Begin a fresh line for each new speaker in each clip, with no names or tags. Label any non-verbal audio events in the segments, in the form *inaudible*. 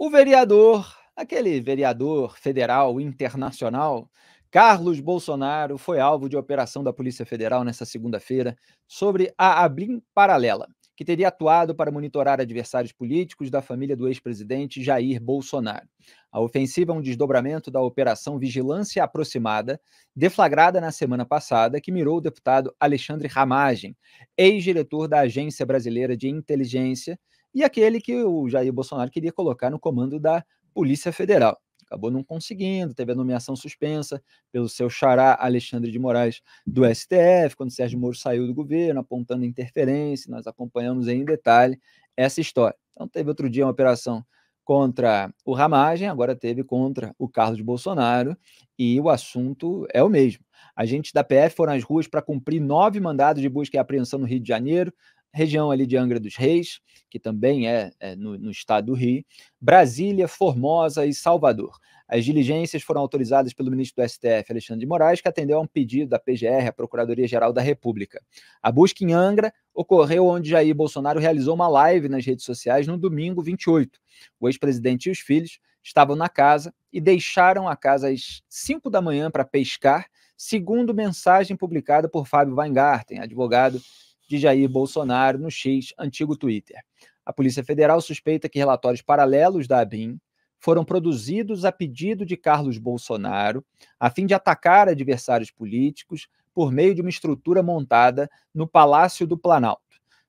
O vereador, aquele vereador federal internacional, Carlos Bolsonaro, foi alvo de operação da Polícia Federal nesta segunda-feira sobre a Abrim Paralela, que teria atuado para monitorar adversários políticos da família do ex-presidente Jair Bolsonaro. A ofensiva é um desdobramento da Operação Vigilância Aproximada, deflagrada na semana passada, que mirou o deputado Alexandre Ramagem, ex-diretor da Agência Brasileira de Inteligência, e aquele que o Jair Bolsonaro queria colocar no comando da Polícia Federal. Acabou não conseguindo, teve a nomeação suspensa pelo seu xará Alexandre de Moraes do STF, quando Sérgio Moro saiu do governo, apontando interferência, nós acompanhamos em detalhe essa história. Então teve outro dia uma operação contra o Ramagem, agora teve contra o Carlos Bolsonaro, e o assunto é o mesmo. Agentes da PF foram às ruas para cumprir nove mandados de busca e apreensão no Rio de Janeiro, região ali de Angra dos Reis, que também é, é no, no estado do Rio, Brasília, Formosa e Salvador. As diligências foram autorizadas pelo ministro do STF, Alexandre de Moraes, que atendeu a um pedido da PGR, a Procuradoria-Geral da República. A busca em Angra ocorreu onde Jair Bolsonaro realizou uma live nas redes sociais no domingo 28. O ex-presidente e os filhos estavam na casa e deixaram a casa às 5 da manhã para pescar, segundo mensagem publicada por Fábio Weingarten, advogado de Jair Bolsonaro no X, antigo Twitter. A Polícia Federal suspeita que relatórios paralelos da ABIN foram produzidos a pedido de Carlos Bolsonaro, a fim de atacar adversários políticos por meio de uma estrutura montada no Palácio do Planalto.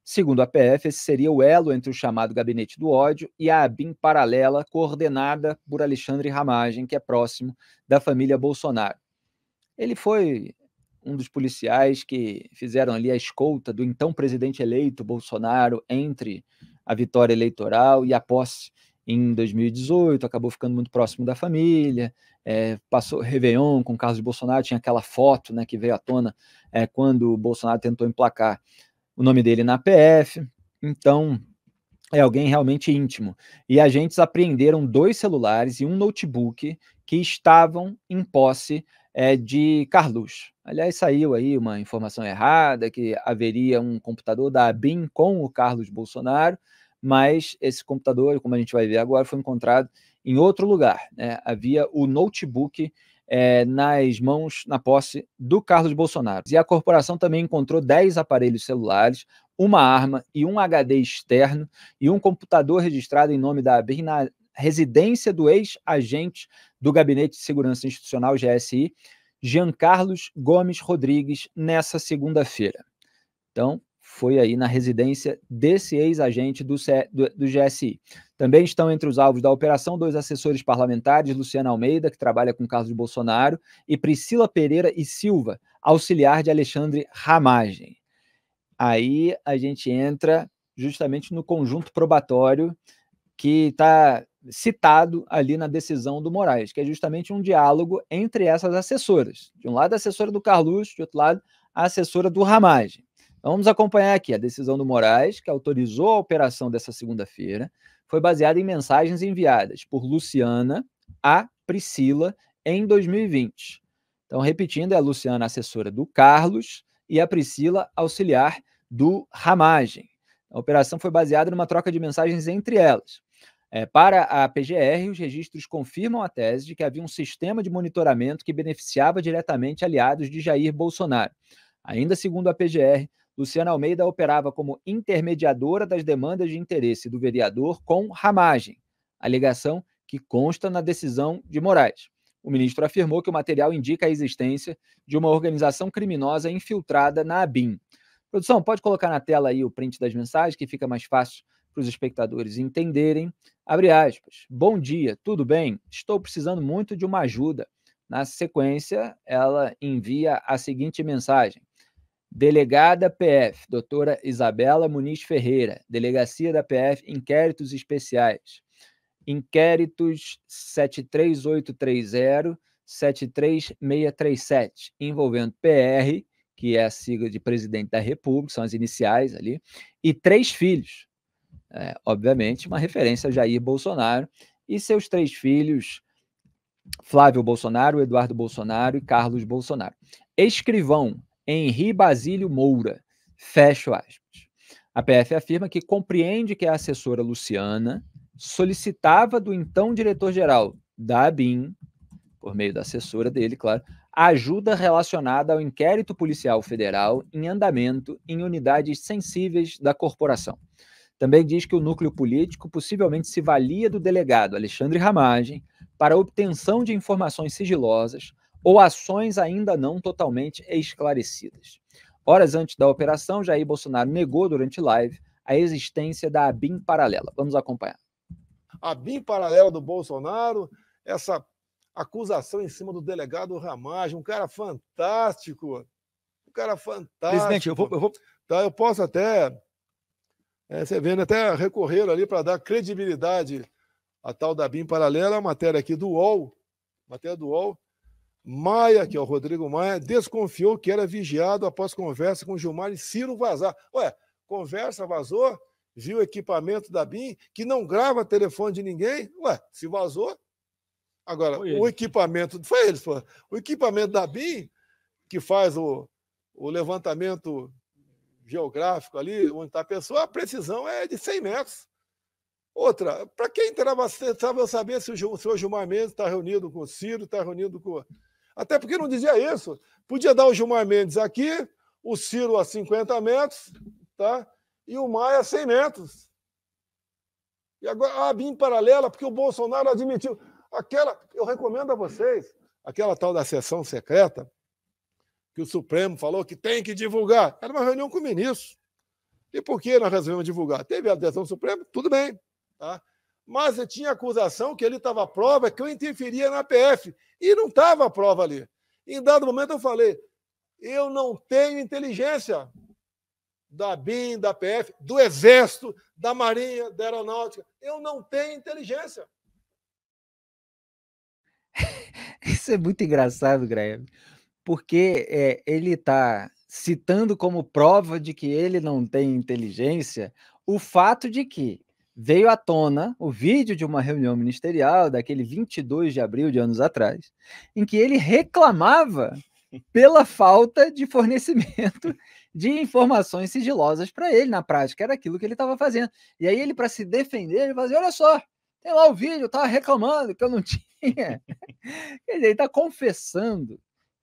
Segundo a PF, esse seria o elo entre o chamado Gabinete do Ódio e a ABIN paralela, coordenada por Alexandre Ramagem, que é próximo da família Bolsonaro. Ele foi um dos policiais que fizeram ali a escolta do então presidente eleito Bolsonaro entre a vitória eleitoral e a posse em 2018, acabou ficando muito próximo da família, é, passou Réveillon com o Carlos Bolsonaro, tinha aquela foto né, que veio à tona é, quando o Bolsonaro tentou emplacar o nome dele na PF, então é alguém realmente íntimo. E agentes apreenderam dois celulares e um notebook que estavam em posse é, de Carlos. Aliás, saiu aí uma informação errada que haveria um computador da ABIN com o Carlos Bolsonaro, mas esse computador, como a gente vai ver agora, foi encontrado em outro lugar. Né? Havia o notebook é, nas mãos, na posse do Carlos Bolsonaro. E a corporação também encontrou 10 aparelhos celulares, uma arma e um HD externo e um computador registrado em nome da ABIN na residência do ex-agente do Gabinete de Segurança Institucional, GSI, Giancarlos Gomes Rodrigues, nessa segunda-feira. Então, foi aí na residência desse ex-agente do, do, do, GSI. Também estão entre os alvos da operação dois assessores parlamentares, Luciana Almeida, que trabalha com Carlos Bolsonaro, e Priscila Pereira e Silva, auxiliar de Alexandre Ramagem. Aí a gente entra justamente no conjunto probatório que está citado ali na decisão do Moraes, que é justamente um diálogo entre essas assessoras. De um lado, a assessora do Carluxo, de outro lado, a assessora do Ramage. Então, vamos acompanhar aqui a decisão do Moraes, que autorizou a operação dessa segunda-feira, foi baseada em mensagens enviadas por Luciana a Priscila em 2020. Então, repetindo, é a Luciana, assessora do Carlos, e a Priscila, auxiliar do Ramagem. A operação foi baseada numa troca de mensagens entre elas. É, para a PGR, os registros confirmam a tese de que havia um sistema de monitoramento que beneficiava diretamente aliados de Jair Bolsonaro. Ainda segundo a PGR, Luciana Almeida operava como intermediadora das demandas de interesse do vereador com ramagem, alegação que consta na decisão de Moraes. O ministro afirmou que o material indica a existência de uma organização criminosa infiltrada na ABIM. Produção, pode colocar na tela aí o print das mensagens, que fica mais fácil para os espectadores entenderem. Abre aspas. Bom dia, tudo bem? Estou precisando muito de uma ajuda. Na sequência, ela envia a seguinte mensagem: Delegada PF, doutora Isabela Muniz Ferreira, Delegacia da PF, Inquéritos Especiais. Inquéritos 73830, 73637, envolvendo PR, que é a sigla de presidente da República, são as iniciais ali, e três filhos, é, obviamente, uma referência a Jair Bolsonaro e seus três filhos, Flávio Bolsonaro, Eduardo Bolsonaro e Carlos Bolsonaro. Escrivão Henri Basílio Moura, fecho aspas. A PF afirma que compreende que a assessora Luciana solicitava do então diretor-geral da ABIN, por meio da assessora dele, claro, ajuda relacionada ao inquérito policial federal em andamento em unidades sensíveis da corporação. Também diz que o núcleo político possivelmente se valia do delegado Alexandre Ramagem para obtenção de informações sigilosas ou ações ainda não totalmente esclarecidas. Horas antes da operação, Jair Bolsonaro negou durante live a existência da ABIN paralela. Vamos acompanhar.
A BIM paralela do Bolsonaro, essa acusação em cima do delegado Ramagem, um cara fantástico. Um cara fantástico. Presidente, eu vou. Eu, vou... Tá, eu posso até é, você vendo né, até recorreram ali para dar credibilidade à tal da BIM paralela, é a matéria aqui do UOL, matéria do UOL, Maia, que é o Rodrigo Maia, desconfiou que era vigiado após conversa com Gilmar e Ciro vazar. Ué, conversa vazou, viu equipamento da BIM, que não grava telefone de ninguém. Ué, se vazou. Agora, o equipamento. Foi eles, pô. O equipamento da BIM, que faz o, o levantamento geográfico ali, onde está a pessoa, a precisão é de 100 metros. Outra, para quem interessava saber se o senhor Gilmar Mendes está reunido com o Ciro, está reunido com. Até porque não dizia isso. Podia dar o Gilmar Mendes aqui, o Ciro a 50 metros, tá? e o Maia a 100 metros. E agora, a ah, BIM paralela, porque o Bolsonaro admitiu. Aquela, eu recomendo a vocês, aquela tal da sessão secreta, que o Supremo falou que tem que divulgar. Era uma reunião com o ministro. E por que nós resolvemos divulgar? Teve a adesão do Supremo, tudo bem. Tá? Mas eu tinha acusação que ele estava à prova que eu interferia na PF. E não estava à prova ali. Em dado momento eu falei: eu não tenho inteligência da BIM, da PF, do Exército, da Marinha, da Aeronáutica. Eu não tenho inteligência.
*laughs* Isso é muito engraçado, Graeme porque é, ele está citando como prova de que ele não tem inteligência o fato de que veio à tona o vídeo de uma reunião ministerial daquele 22 de abril de anos atrás, em que ele reclamava pela falta de fornecimento de informações sigilosas para ele na prática, era aquilo que ele estava fazendo. E aí ele para se defender, ele fazia, assim, olha só, tem lá o vídeo, eu estava reclamando que eu não *laughs* tinha. Quer dizer, ele está confessando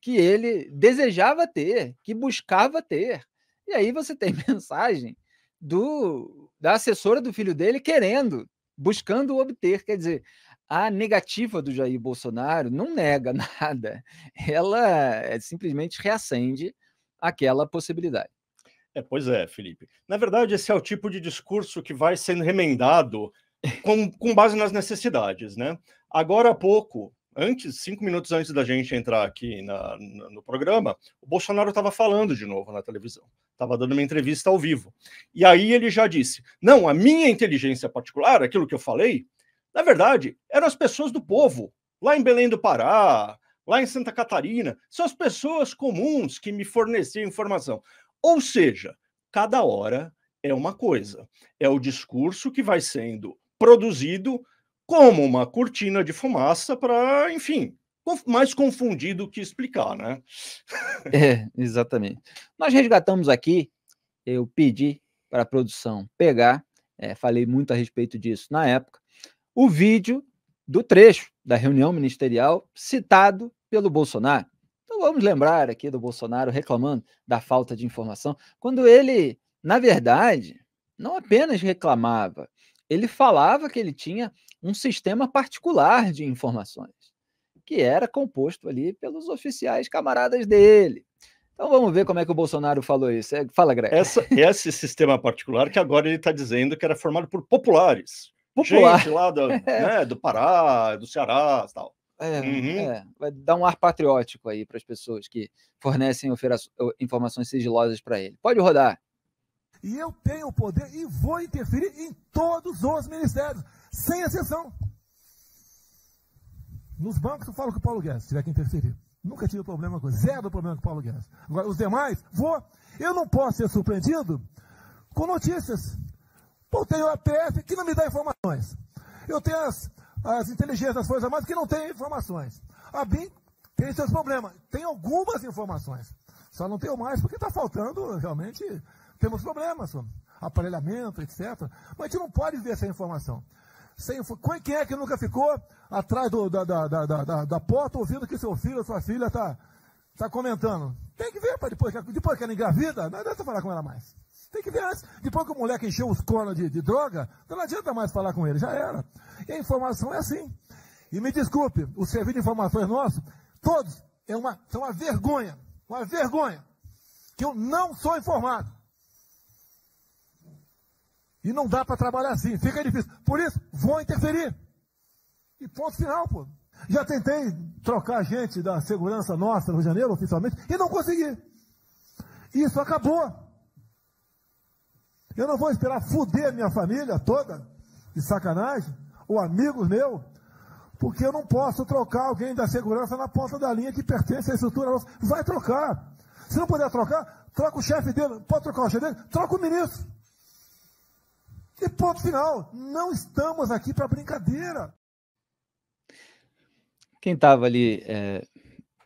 que ele desejava ter, que buscava ter. E aí você tem *laughs* mensagem do da assessora do filho dele querendo, buscando obter, quer dizer, a negativa do Jair Bolsonaro não nega *laughs* nada. Ela
é, simplesmente reacende aquela possibilidade. É, pois é, Felipe. Na verdade, esse é o tipo de discurso que vai sendo remendado com, com base nas necessidades, né? Agora há pouco, antes, cinco minutos antes da gente entrar aqui na, na, no programa, o Bolsonaro estava falando de novo na televisão, estava dando uma entrevista ao vivo. E aí ele já disse: não, a minha inteligência particular, aquilo que eu falei, na verdade, eram as pessoas do povo, lá em Belém do Pará, lá em Santa Catarina, são as pessoas comuns que me forneciam informação. Ou seja, cada hora é uma coisa, é o discurso que vai sendo produzido como uma cortina de fumaça para, enfim, mais confundido que explicar, né? *laughs* é, exatamente. Nós resgatamos aqui, eu pedi
para a produção pegar, é, falei muito a respeito disso na época, o vídeo do trecho da reunião ministerial citado pelo Bolsonaro. Então vamos lembrar aqui do Bolsonaro reclamando da falta de informação, quando ele, na verdade, não apenas reclamava, ele falava que ele tinha um sistema particular de informações, que era composto ali pelos oficiais camaradas
dele. Então vamos ver como é que o Bolsonaro falou isso. É, fala, Greg. Essa, esse sistema particular que agora ele está dizendo que era formado por populares. Popular. Gente lá do, *laughs* né, do Pará, do Ceará tal. É, uhum. é, vai dar um ar patriótico aí para as pessoas
que fornecem informações sigilosas para ele. Pode rodar.
E eu tenho o poder e vou interferir em todos os ministérios, sem exceção. Nos bancos eu falo com o Paulo Guedes, se tiver que interferir. Nunca tive problema com zero problema com o Paulo Guedes. Agora, os demais, vou. Eu não posso ser surpreendido com notícias. Eu tenho a PF que não me dá informações. Eu tenho as, as inteligências das Forças Armadas que não tem informações. A BIM tem seus problemas. Tem algumas informações. Só não tenho mais porque está faltando realmente temos problemas, aparelhamento, etc. Mas a gente não pode ver essa informação. Sem, quem é que nunca ficou atrás do, da, da, da, da, porta ouvindo que seu filho ou sua filha está tá comentando? Tem que ver, para depois, depois que ela engravida, não adianta falar com ela mais. Tem que ver antes. Depois que o moleque encheu os conos de, de droga, então não adianta mais falar com ele, já era. E a informação é assim. E me desculpe, o serviço de informações é nosso, todos, é uma, são uma vergonha, uma vergonha, que eu não sou informado. E não dá para trabalhar assim, fica difícil. Por isso, vou interferir. E ponto final, pô. Já tentei trocar gente da segurança nossa no Rio de Janeiro, oficialmente, e não consegui. Isso acabou. Eu não vou esperar fuder minha família toda, de sacanagem, ou amigos meus, porque eu não posso trocar alguém da segurança na ponta da linha que pertence à estrutura nossa. Vai trocar. Se não puder trocar, troca o chefe dele. Pode trocar o chefe dele? Troca o ministro. E ponto final. Não estamos aqui para brincadeira.
Quem estava ali é,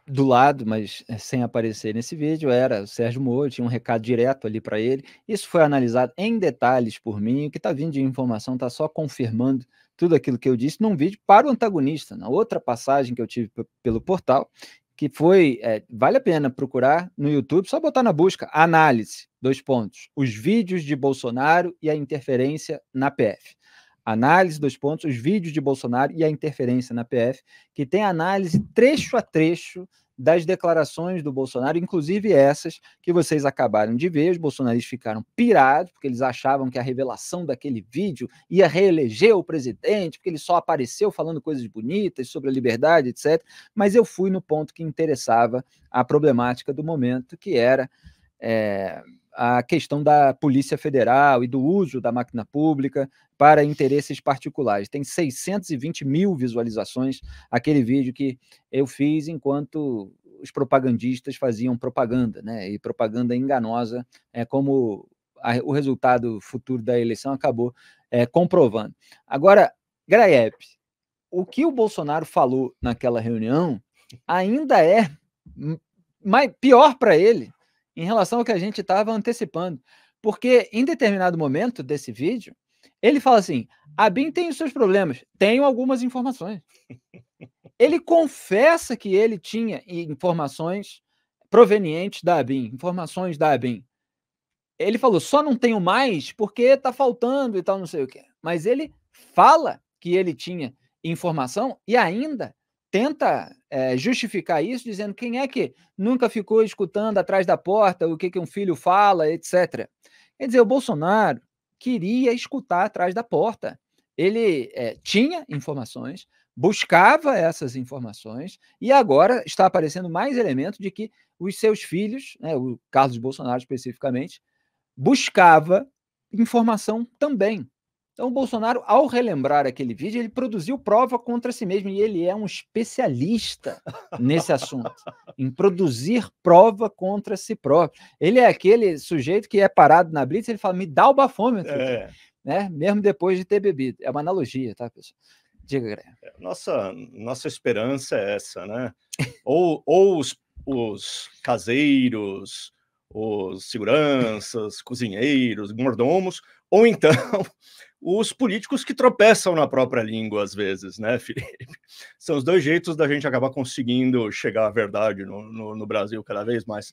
do lado, mas é, sem aparecer nesse vídeo, era o Sérgio Moro, tinha um recado direto ali para ele. Isso foi analisado em detalhes por mim. O que está vindo de informação está só confirmando tudo aquilo que eu disse num vídeo para o antagonista, na outra passagem que eu tive pelo portal, que foi. É, vale a pena procurar no YouTube, só botar na busca análise, dois pontos. Os vídeos de Bolsonaro e a interferência na PF. Análise, dois pontos, os vídeos de Bolsonaro e a interferência na PF, que tem análise trecho a trecho das declarações do Bolsonaro, inclusive essas que vocês acabaram de ver. Os bolsonaristas ficaram pirados, porque eles achavam que a revelação daquele vídeo ia reeleger o presidente, porque ele só apareceu falando coisas bonitas sobre a liberdade, etc. Mas eu fui no ponto que interessava a problemática do momento, que era. É, a questão da Polícia Federal e do uso da máquina pública para interesses particulares. Tem 620 mil visualizações aquele vídeo que eu fiz enquanto os propagandistas faziam propaganda, né? E propaganda enganosa, é como a, o resultado futuro da eleição acabou é, comprovando. Agora, Graep, o que o Bolsonaro falou naquela reunião ainda é mais, pior para ele em relação ao que a gente estava antecipando. Porque em determinado momento desse vídeo, ele fala assim: a BIM tem os seus problemas, tenho algumas informações. ele confessa que ele tinha informações provenientes da BIM, informações da BIM. Ele falou, só não tenho mais porque está faltando e tal, não sei o quê. Mas ele fala que ele tinha informação e ainda tenta é, justificar isso dizendo quem é que nunca ficou escutando atrás da porta o que, que um filho fala, etc. Quer dizer, o Bolsonaro queria escutar atrás da porta. Ele é, tinha informações, buscava essas informações e agora está aparecendo mais elemento de que os seus filhos, né, o Carlos Bolsonaro especificamente, buscava informação também. Então, o Bolsonaro, ao relembrar aquele vídeo, ele produziu prova contra si mesmo, e ele é um especialista nesse assunto, em produzir prova contra si próprio. Ele é aquele sujeito que é parado na blitz, ele fala, me dá o bafômetro, é. né? mesmo depois de ter bebido. É uma analogia, tá, pessoal?
Diga, Graham. É, nossa, nossa esperança é essa, né? ou, ou os, os caseiros, os seguranças, *laughs* cozinheiros, mordomos, ou então os políticos que tropeçam na própria língua às vezes, né, *laughs* Felipe? São os dois jeitos da gente acabar conseguindo chegar à verdade no, no, no Brasil cada vez mais.